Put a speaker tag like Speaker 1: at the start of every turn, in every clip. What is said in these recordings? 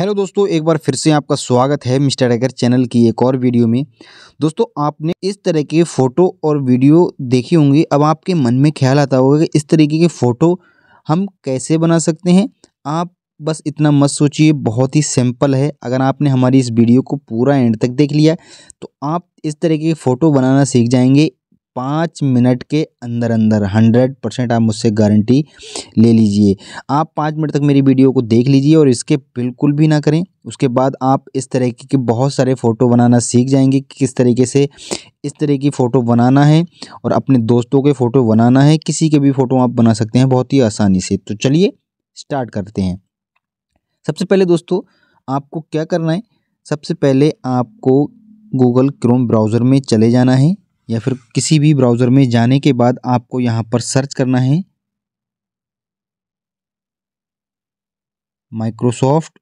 Speaker 1: hello दोस्तों एक बार फिर से आपका स्वागत है मिस्टर हैकर चैनल की एक और वीडियो में दोस्तों आपने इस तरह के फ़ोटो और वीडियो देखी होंगी अब आपके मन में ख्याल आता होगा कि इस तरीके के फ़ोटो हम कैसे बना सकते हैं आप बस इतना मत सोचिए बहुत ही सिंपल है अगर आपने हमारी इस वीडियो को पूरा एंड तक देख लिया तो आप इस तरह के फ़ोटो बनाना सीख जाएंगे पाँच मिनट के अंदर अंदर हंड्रेड परसेंट आप मुझसे गारंटी ले लीजिए आप पाँच मिनट तक मेरी वीडियो को देख लीजिए और इसके बिल्कुल भी ना करें उसके बाद आप इस तरह के बहुत सारे फ़ोटो बनाना सीख जाएंगे कि किस तरीके से इस तरह की फ़ोटो बनाना है और अपने दोस्तों के फ़ोटो बनाना है किसी के भी फ़ोटो आप बना सकते हैं बहुत ही आसानी से तो चलिए स्टार्ट करते हैं सबसे पहले दोस्तों आपको क्या करना है सबसे पहले आपको गूगल क्रोम ब्राउज़र में चले जाना है या फिर किसी भी ब्राउज़र में जाने के बाद आपको यहाँ पर सर्च करना है Microsoft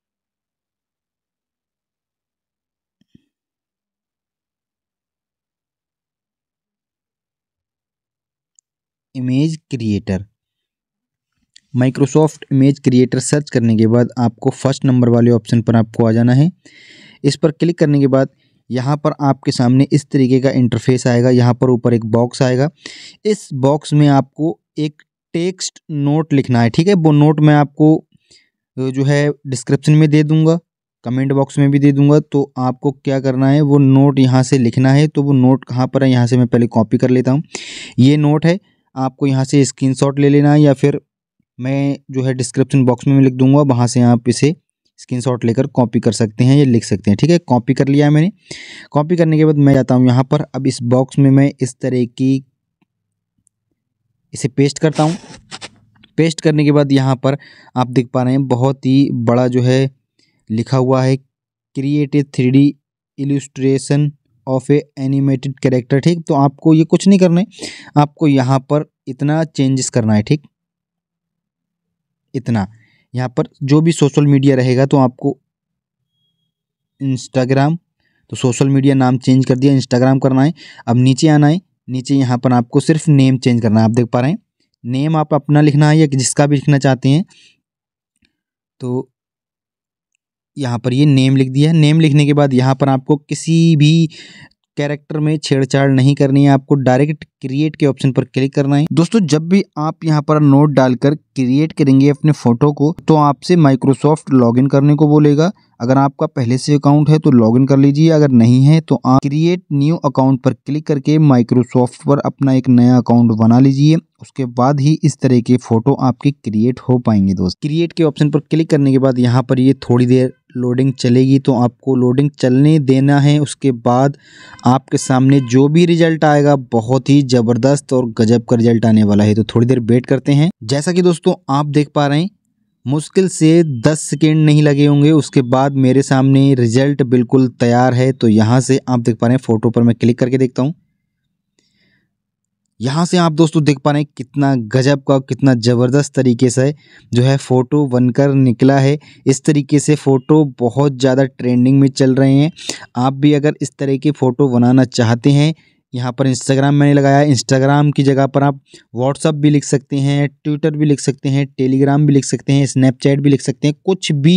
Speaker 1: image creator Microsoft image creator search करने के बाद आपको फर्स्ट नंबर वाले ऑप्शन पर आपको आ जाना है इस पर क्लिक करने के बाद यहाँ पर आपके सामने इस तरीके का इंटरफेस आएगा यहाँ पर ऊपर एक बॉक्स आएगा इस बॉक्स में आपको एक टेक्स्ट नोट लिखना है ठीक है वो नोट मैं आपको जो है डिस्क्रिप्शन में दे दूंगा कमेंट बॉक्स में भी दे दूंगा तो आपको क्या करना है वो नोट यहाँ से लिखना है तो वो नोट कहाँ पर है यहाँ से मैं पहले कॉपी कर लेता हूँ ये नोट है आपको यहाँ से स्क्रीन ले लेना है या फिर मैं जो है डिस्क्रिप्शन बॉक्स में लिख दूंगा वहाँ से आप इसे स्क्रीनशॉट लेकर कॉपी कर सकते हैं या लिख सकते हैं ठीक है कॉपी कर लिया है मैंने कॉपी करने के बाद मैं जाता हूँ यहाँ पर अब इस बॉक्स में मैं इस तरह की इसे पेस्ट करता हूँ पेस्ट करने के बाद यहाँ पर आप देख पा रहे हैं बहुत ही बड़ा जो है लिखा हुआ है creative three D illustration of a animated character ठीक तो आपको ये कुछ नहीं करना है आपको यहाँ पर इतना चेंजेस करना है ठीक इतना यहाँ पर जो भी सोशल मीडिया रहेगा तो आपको इंस्टाग्राम तो सोशल मीडिया नाम चेंज कर दिया इंस्टाग्राम करना है अब नीचे आना है नीचे यहाँ पर आपको सिर्फ नेम चेंज करना है आप देख पा रहे हैं नेम आप अपना लिखना है या जिसका भी लिखना चाहते हैं तो यहाँ पर ये नेम लिख दिया है नेम लिखने के बाद यहाँ पर आपको किसी भी कैरेक्टर में छेड़छाड़ नहीं करनी है आपको डायरेक्ट क्रिएट के ऑप्शन पर क्लिक करना है दोस्तों जब भी आप यहाँ पर नोट डालकर क्रिएट करेंगे अपने फोटो को तो आपसे माइक्रोसॉफ्ट लॉगिन करने को बोलेगा अगर आपका पहले से अकाउंट है तो लॉगिन कर लीजिए अगर नहीं है तो आप क्रिएट न्यू अकाउंट पर क्लिक करके माइक्रोसॉफ्ट पर अपना एक नया अकाउंट बना लीजिए उसके बाद ही इस तरह के फोटो आपके क्रिएट हो पाएंगे दोस्त क्रिएट के ऑप्शन पर क्लिक करने के बाद यहाँ पर ये थोड़ी देर लोडिंग चलेगी तो आपको लोडिंग चलने देना है उसके बाद आपके सामने जो भी रिजल्ट आएगा बहुत ही ज़बरदस्त और गजब का रिजल्ट आने वाला है तो थोड़ी देर वेट करते हैं जैसा कि दोस्तों आप देख पा रहे हैं मुश्किल से 10 सेकेंड नहीं लगे होंगे उसके बाद मेरे सामने रिजल्ट बिल्कुल तैयार है तो यहाँ से आप देख पा रहे हैं फ़ोटो पर मैं क्लिक करके देखता हूँ यहाँ से आप दोस्तों देख पा रहे हैं कितना गजब का कितना ज़बरदस्त तरीके से जो है फ़ोटो बनकर निकला है इस तरीके से फ़ोटो बहुत ज़्यादा ट्रेंडिंग में चल रहे हैं आप भी अगर इस तरह के फ़ोटो बनाना चाहते हैं यहाँ पर इंस्टाग्राम मैंने लगाया इंस्टाग्राम की जगह पर आप व्हाट्सअप भी लिख सकते हैं ट्विटर भी लिख सकते हैं टेलीग्राम भी लिख सकते हैं स्नैपचैट भी लिख सकते हैं कुछ भी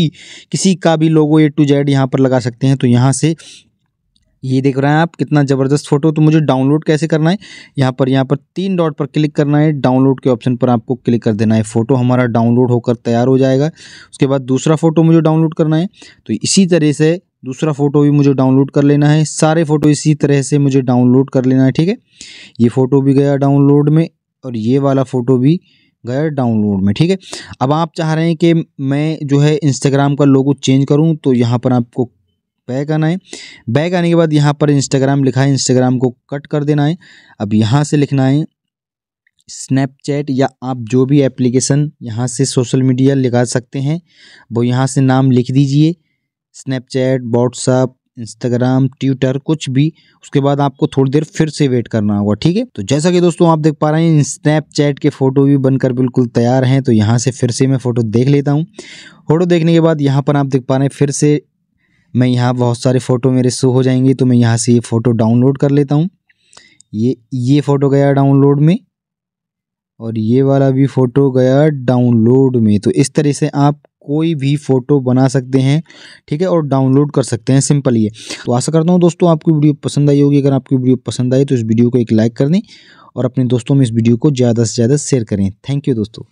Speaker 1: किसी का भी लोगो ए टू जेड यहाँ पर लगा सकते हैं तो यहाँ से ये देख रहे हैं आप कितना ज़बरदस्त फोटो तो मुझे डाउनलोड कैसे करना है यहाँ पर यहाँ पर तीन डॉट पर क्लिक करना है डाउनलोड के ऑप्शन पर आपको क्लिक कर देना है फ़ोटो हमारा डाउनलोड होकर तैयार हो जाएगा उसके बाद दूसरा फ़ोटो मुझे डाउनलोड करना है तो इसी तरह से दूसरा फ़ोटो भी मुझे डाउनलोड कर लेना है सारे फ़ोटो इसी तरह से मुझे डाउनलोड कर लेना है ठीक है ये फ़ोटो भी गया डाउनलोड में और ये वाला फ़ोटो भी गया डाउनलोड में ठीक है अब आप चाह रहे हैं कि मैं जो है इंस्टाग्राम का लोगो चेंज करूं तो यहाँ पर आपको बैक आना है बैक आने के बाद यहाँ पर इंस्टाग्राम लिखा है इंस्टाग्राम को कट कर देना है अब यहाँ से लिखना है स्नैपचैट या आप जो भी एप्लीकेशन यहाँ से सोशल मीडिया लगा सकते हैं वो यहाँ से नाम लिख दीजिए स्नैपचैट व्हाट्सअप इंस्टाग्राम ट्विटर कुछ भी उसके बाद आपको थोड़ी देर फिर से वेट करना होगा ठीक है तो जैसा कि दोस्तों आप देख पा रहे हैं स्नैपचैट के फ़ोटो भी बनकर बिल्कुल तैयार हैं तो यहाँ से फिर से मैं फ़ोटो देख लेता हूँ फ़ोटो देखने के बाद यहाँ पर आप देख पा रहे हैं फिर से मैं यहाँ बहुत सारे फ़ोटो मेरे शो हो जाएंगे तो मैं यहाँ से ये फ़ोटो डाउनलोड कर लेता हूँ ये ये फ़ोटो गया डाउनलोड में और ये वाला भी फ़ोटो गया डाउनलोड में तो इस तरह से आप कोई भी फ़ोटो बना सकते हैं ठीक है और डाउनलोड कर सकते हैं सिंपल ये तो आशा करता हूँ दोस्तों आपकी वीडियो पसंद आई होगी अगर आपकी वीडियो पसंद आई तो इस वीडियो को एक लाइक कर दें और अपने दोस्तों में इस वीडियो को ज़्यादा से ज़्यादा शेयर करें थैंक यू दोस्तों